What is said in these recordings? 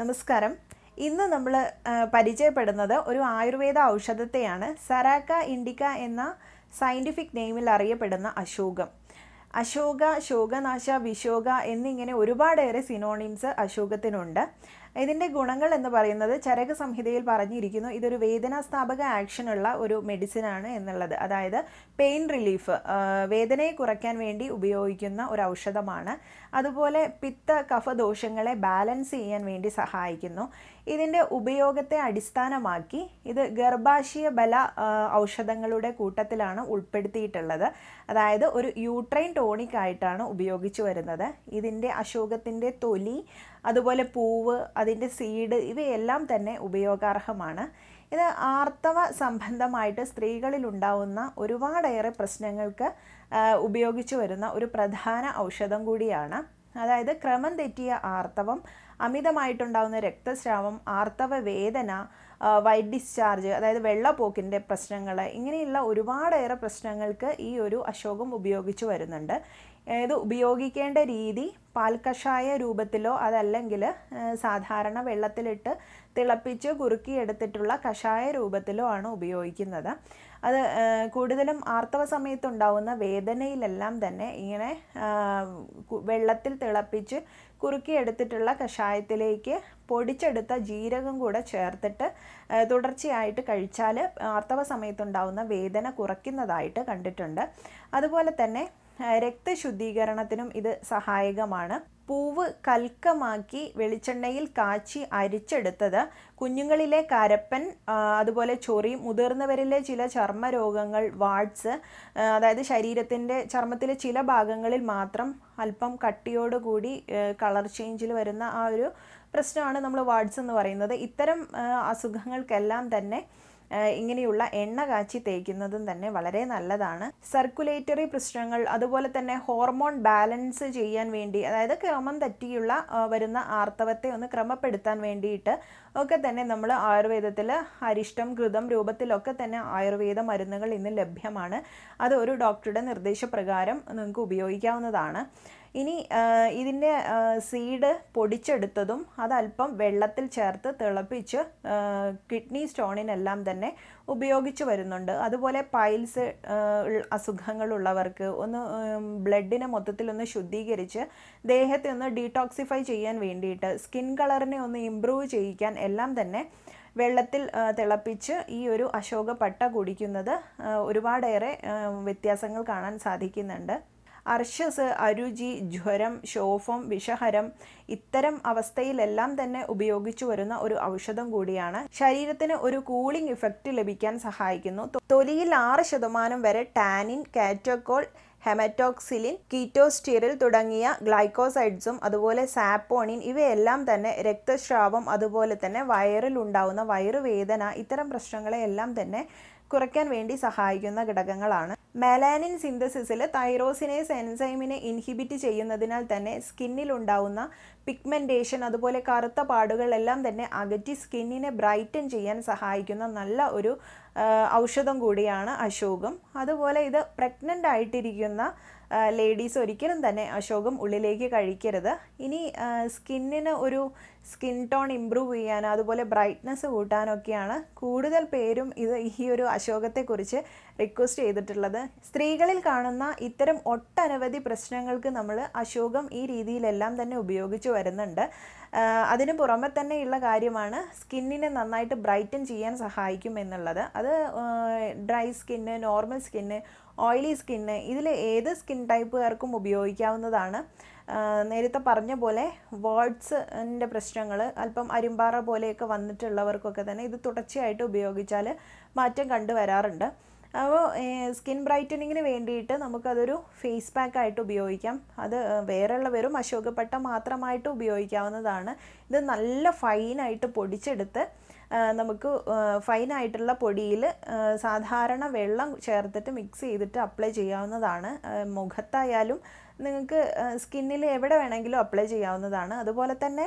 നമസ്കാരം ഇന്ന് നമ്മൾ പരിചയപ്പെടുന്നത് ഒരു ആയുർവേദ ഔഷധത്തെയാണ് സരാക്ക ഇൻഡിക്ക എന്ന സയൻറ്റിഫിക് നെയിമിൽ അറിയപ്പെടുന്ന അശോകം അശോക ശോകനാശ വിശോക എന്നിങ്ങനെ ഒരുപാടേറെ സിനോണിംസ് അശോകത്തിനുണ്ട് ഇതിൻ്റെ ഗുണങ്ങൾ എന്ന് പറയുന്നത് ചരക സംഹിതയിൽ പറഞ്ഞിരിക്കുന്നു ഇതൊരു വേദനാസ്ഥാപക ആക്ഷനുള്ള ഒരു മെഡിസിനാണ് എന്നുള്ളത് അതായത് പെയിൻ റിലീഫ് വേദനയെ കുറയ്ക്കാൻ വേണ്ടി ഉപയോഗിക്കുന്ന ഒരു ഔഷധമാണ് അതുപോലെ പിത്ത കഫ ദോഷങ്ങളെ ബാലൻസ് ചെയ്യാൻ വേണ്ടി സഹായിക്കുന്നു ഇതിൻ്റെ ഉപയോഗത്തെ അടിസ്ഥാനമാക്കി ഇത് ഗർഭാശയ ബല ഔഷധങ്ങളുടെ കൂട്ടത്തിലാണ് ഉൾപ്പെടുത്തിയിട്ടുള്ളത് അതായത് ഒരു യൂട്രൈൻ ടോണിക് ആയിട്ടാണ് ഉപയോഗിച്ചു വരുന്നത് ഇതിൻ്റെ അശോകത്തിൻ്റെ തൊലി അതുപോലെ പൂവ് അതിൻ്റെ സീഡ് ഇവയെല്ലാം തന്നെ ഉപയോഗാർഹമാണ് ഇത് ആർത്തവ സംബന്ധമായിട്ട് സ്ത്രീകളിൽ ഉണ്ടാവുന്ന ഒരുപാടേറെ പ്രശ്നങ്ങൾക്ക് ഉപയോഗിച്ചു വരുന്ന ഒരു പ്രധാന ഔഷധം കൂടിയാണ് അതായത് ക്രമം തെറ്റിയ ആർത്തവം അമിതമായിട്ടുണ്ടാകുന്ന രക്തസ്രാവം ആർത്തവ വേദന വൈറ്റ് ഡിസ്ചാർജ് അതായത് വെള്ളപ്പോക്കിൻ്റെ പ്രശ്നങ്ങൾ ഇങ്ങനെയുള്ള ഒരുപാടേറെ പ്രശ്നങ്ങൾക്ക് ഈ ഒരു അശോകം ഉപയോഗിച്ചു വരുന്നുണ്ട് ഇത് ഉപയോഗിക്കേണ്ട രീതി പാൽക്കഷായ രൂപത്തിലോ അതല്ലെങ്കിൽ സാധാരണ വെള്ളത്തിലിട്ട് തിളപ്പിച്ച് കുറുക്കിയെടുത്തിട്ടുള്ള കഷായ രൂപത്തിലോ ആണ് ഉപയോഗിക്കുന്നത് അത് കൂടുതലും ആർത്തവ സമയത്തുണ്ടാവുന്ന വേദനയിലെല്ലാം തന്നെ ഇങ്ങനെ വെള്ളത്തിൽ തിളപ്പിച്ച് കുറുക്കിയെടുത്തിട്ടുള്ള കഷായത്തിലേക്ക് പൊടിച്ചെടുത്ത ജീരകം കൂടെ ചേർത്തിട്ട് തുടർച്ചയായിട്ട് കഴിച്ചാൽ ആർത്തവ സമയത്തുണ്ടാവുന്ന വേദന കുറയ്ക്കുന്നതായിട്ട് കണ്ടിട്ടുണ്ട് അതുപോലെ തന്നെ രക്തശുദ്ധീകരണത്തിനും ഇത് സഹായകമാണ് പൂവ് കൽക്കമാക്കി വെളിച്ചെണ്ണയിൽ കാച്ചി അരിച്ചെടുത്തത് കുഞ്ഞുങ്ങളിലെ കരപ്പൻ അതുപോലെ ചൊറി മുതിർന്നവരിലെ ചില ചർമ്മ രോഗങ്ങൾ വാട്സ് അതായത് ശരീരത്തിൻ്റെ ചർമ്മത്തിലെ ചില ഭാഗങ്ങളിൽ മാത്രം അല്പം കട്ടിയോടുകൂടി കളർ ചേഞ്ചിൽ വരുന്ന ആ ഒരു പ്രശ്നമാണ് നമ്മൾ വാട്സ് എന്ന് പറയുന്നത് ഇത്തരം അസുഖങ്ങൾക്കെല്ലാം തന്നെ ഇങ്ങനെയുള്ള എണ്ണ കാച്ചി തേക്കുന്നതും തന്നെ വളരെ നല്ലതാണ് സർക്കുലേറ്ററി പ്രശ്നങ്ങൾ അതുപോലെ തന്നെ ഹോർമോൺ ബാലൻസ് ചെയ്യാൻ വേണ്ടി അതായത് ക്രമം തെറ്റിയുള്ള വരുന്ന ആർത്തവത്തെ ഒന്ന് ക്രമപ്പെടുത്താൻ വേണ്ടിയിട്ട് ഒക്കെ തന്നെ നമ്മൾ ആയുർവേദത്തിൽ അരിഷ്ടം ഘൃതം രൂപത്തിലൊക്കെ തന്നെ ആയുർവേദ മരുന്നുകൾ ഇന്ന് ലഭ്യമാണ് അത് ഒരു ഡോക്ടറുടെ നിർദ്ദേശപ്രകാരം നിങ്ങൾക്ക് ഉപയോഗിക്കാവുന്നതാണ് ഇനി ഇതിൻ്റെ സീഡ് പൊടിച്ചെടുത്തതും അതല്പം വെള്ളത്തിൽ ചേർത്ത് തിളപ്പിച്ച് കിഡ്നി സ്റ്റോണിനെല്ലാം തന്നെ തന്നെ ഉപയോഗിച്ചു വരുന്നുണ്ട് അതുപോലെ പൈൽസ് അസുഖങ്ങളുള്ളവർക്ക് ഒന്ന് ബ്ലഡിനെ മൊത്തത്തിൽ ഒന്ന് ശുദ്ധീകരിച്ച് ദേഹത്തെ ഒന്ന് ഡീടോക്സിഫൈ ചെയ്യാൻ വേണ്ടിയിട്ട് സ്കിൻ കളറിനെ ഒന്ന് ഇമ്പ്രൂവ് ചെയ്യിക്കാൻ എല്ലാം തന്നെ വെള്ളത്തിൽ തിളപ്പിച്ച് ഈ ഒരു അശോക പട്ട കുടിക്കുന്നത് ഒരുപാടേറെ വ്യത്യാസങ്ങൾ കാണാൻ സാധിക്കുന്നുണ്ട് അർഷസ് അരുചി ജ്വരം ശോഫം വിഷഹരം ഇത്തരം അവസ്ഥയിലെല്ലാം തന്നെ ഉപയോഗിച്ചു വരുന്ന ഒരു ഔഷധം കൂടിയാണ് ശരീരത്തിന് ഒരു കൂളിംഗ് ഇഫക്റ്റ് ലഭിക്കാൻ സഹായിക്കുന്നു തൊലിയിൽ ആറ് ശതമാനം വരെ ടാനിൻ കാറ്റോക്കോൾ ഹെമറ്റോക്സിലിൻ കീറ്റോസ്റ്റിറിൽ തുടങ്ങിയ ഗ്ലൈക്കോസൈഡ്സും അതുപോലെ സാപ്പോണിൻ ഇവയെല്ലാം തന്നെ രക്തസ്രാവം അതുപോലെ തന്നെ വയറിൽ വയറുവേദന ഇത്തരം പ്രശ്നങ്ങളെയെല്ലാം തന്നെ കുറയ്ക്കാൻ വേണ്ടി സഹായിക്കുന്ന ഘടകങ്ങളാണ് മെലാനിൻ സിന്തസിസിൽ തൈറോസിനേസ് എൻസൈമിനെ ഇൻഹിബിറ്റ് ചെയ്യുന്നതിനാൽ തന്നെ സ്കിന്നിലുണ്ടാവുന്ന പിഗ്മെൻറ്റേഷൻ അതുപോലെ കറുത്ത പാടുകളെല്ലാം തന്നെ അകറ്റി സ്കിന്നിനെ ബ്രൈറ്റൻ ചെയ്യാൻ സഹായിക്കുന്ന നല്ല ഒരു ഔഷധം കൂടിയാണ് അശോകം അതുപോലെ ഇത് പ്രഗ്നൻ്റ് ആയിട്ടിരിക്കുന്ന ലേഡീസ് ഒരിക്കലും തന്നെ അശോകം ഉള്ളിലേക്ക് കഴിക്കരുത് ഇനി സ്കിന്നിന് ഒരു സ്കിൻ ടോൺ ഇമ്പ്രൂവ് ചെയ്യാൻ അതുപോലെ ബ്രൈറ്റ്നസ് കൂട്ടാനൊക്കെയാണ് കൂടുതൽ പേരും ഇത് ഈ ഒരു അശോകത്തെക്കുറിച്ച് റിക്വസ്റ്റ് ചെയ്തിട്ടുള്ളത് സ്ത്രീകളിൽ കാണുന്ന ഇത്തരം ഒട്ടനവധി പ്രശ്നങ്ങൾക്ക് നമ്മൾ അശോകം ഈ രീതിയിലെല്ലാം തന്നെ ഉപയോഗിച്ചു വരുന്നുണ്ട് അതിന് പുറമെ തന്നെയുള്ള കാര്യമാണ് സ്കിന്നിനെ നന്നായിട്ട് ബ്രൈറ്റൻ ചെയ്യാൻ സഹായിക്കും എന്നുള്ളത് അത് dry skin normal skin oily skin ഇതിൽ ഏത് സ്കിൻ ടൈപ്പുകാർക്കും ഉപയോഗിക്കാവുന്നതാണ് നേരത്തെ പറഞ്ഞ പോലെ വേർഡ്സിൻ്റെ പ്രശ്നങ്ങൾ അല്പം അരിമ്പാറ പോലെയൊക്കെ വന്നിട്ടുള്ളവർക്കൊക്കെ തന്നെ ഇത് തുടർച്ചയായിട്ട് ഉപയോഗിച്ചാൽ മാറ്റം കണ്ടുവരാറുണ്ട് അപ്പോൾ സ്കിൻ ബ്രൈറ്റനിങ്ങിന് വേണ്ടിയിട്ട് നമുക്കതൊരു ഫേസ് പാക്ക് ആയിട്ട് ഉപയോഗിക്കാം അത് വേറെയുള്ളവരും വെറും അശോകപ്പട്ട മാത്രമായിട്ട് ഉപയോഗിക്കാവുന്നതാണ് ഇത് നല്ല ഫൈനായിട്ട് പൊടിച്ചെടുത്ത് നമുക്ക് ഫൈനായിട്ടുള്ള പൊടിയിൽ സാധാരണ വെള്ളം ചേർത്തിട്ട് മിക്സ് ചെയ്തിട്ട് അപ്ലൈ ചെയ്യാവുന്നതാണ് മുഖത്തായാലും നിങ്ങൾക്ക് സ്കിന്നിൽ എവിടെ വേണമെങ്കിലും അപ്ലൈ ചെയ്യാവുന്നതാണ് അതുപോലെ തന്നെ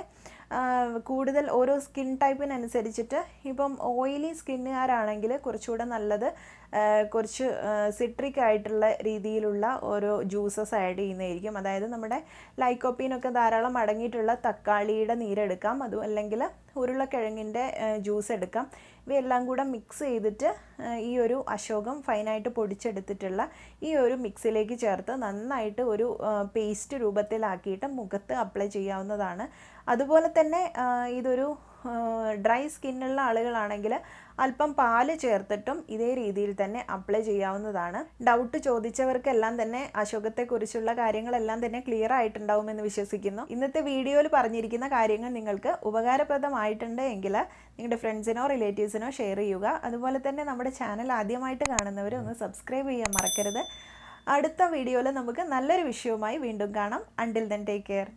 കൂടുതൽ ഓരോ സ്കിൻ ടൈപ്പിനനുസരിച്ചിട്ട് ഇപ്പം ഓയിലി സ്കിന്നുകാരാണെങ്കിൽ കുറച്ചുകൂടെ നല്ലത് കുറച്ച് സിട്രിക് ആയിട്ടുള്ള രീതിയിലുള്ള ഓരോ ജ്യൂസസ് ആഡ് ചെയ്യുന്നതായിരിക്കും അതായത് നമ്മുടെ ലൈക്കോപ്പീനൊക്കെ ധാരാളം അടങ്ങിയിട്ടുള്ള തക്കാളിയുടെ നീരെടുക്കാം അതും അല്ലെങ്കിൽ ഉരുളക്കിഴങ്ങിൻ്റെ ജ്യൂസ് എടുക്കാം ഇവയെല്ലാം കൂടെ മിക്സ് ചെയ്തിട്ട് ഈ ഒരു അശോകം ഫൈനായിട്ട് പൊടിച്ചെടുത്തിട്ടുള്ള ഈ ഒരു മിക്സിലേക്ക് ചേർത്ത് നന്നായിട്ട് ഒരു പേസ്റ്റ് രൂപത്തിലാക്കിയിട്ട് മുഖത്ത് അപ്ലൈ ചെയ്യാവുന്നതാണ് അതുപോലെ തന്നെ ഇതൊരു ഡ്രൈ സ്കിന്നുള്ള ആളുകളാണെങ്കിൽ അല്പം പാല് ചേർത്തിട്ടും ഇതേ രീതിയിൽ തന്നെ അപ്ലൈ ചെയ്യാവുന്നതാണ് ഡൗട്ട് ചോദിച്ചവർക്കെല്ലാം തന്നെ അശോകത്തെക്കുറിച്ചുള്ള കാര്യങ്ങളെല്ലാം തന്നെ ക്ലിയർ ആയിട്ടുണ്ടാവുമെന്ന് വിശ്വസിക്കുന്നു ഇന്നത്തെ വീഡിയോയിൽ പറഞ്ഞിരിക്കുന്ന കാര്യങ്ങൾ നിങ്ങൾക്ക് ഉപകാരപ്രദമായിട്ടുണ്ട് എങ്കിൽ നിങ്ങളുടെ ഫ്രണ്ട്സിനോ റിലേറ്റീവ്സിനോ ഷെയർ ചെയ്യുക അതുപോലെ തന്നെ നമ്മുടെ ചാനൽ ആദ്യമായിട്ട് കാണുന്നവർ ഒന്ന് സബ്സ്ക്രൈബ് ചെയ്യാൻ മറക്കരുത് അടുത്ത വീഡിയോയിൽ നമുക്ക് നല്ലൊരു വിഷയവുമായി വീണ്ടും കാണാം അണ്ടിൽ ദൻ ടേക്ക് കെയർ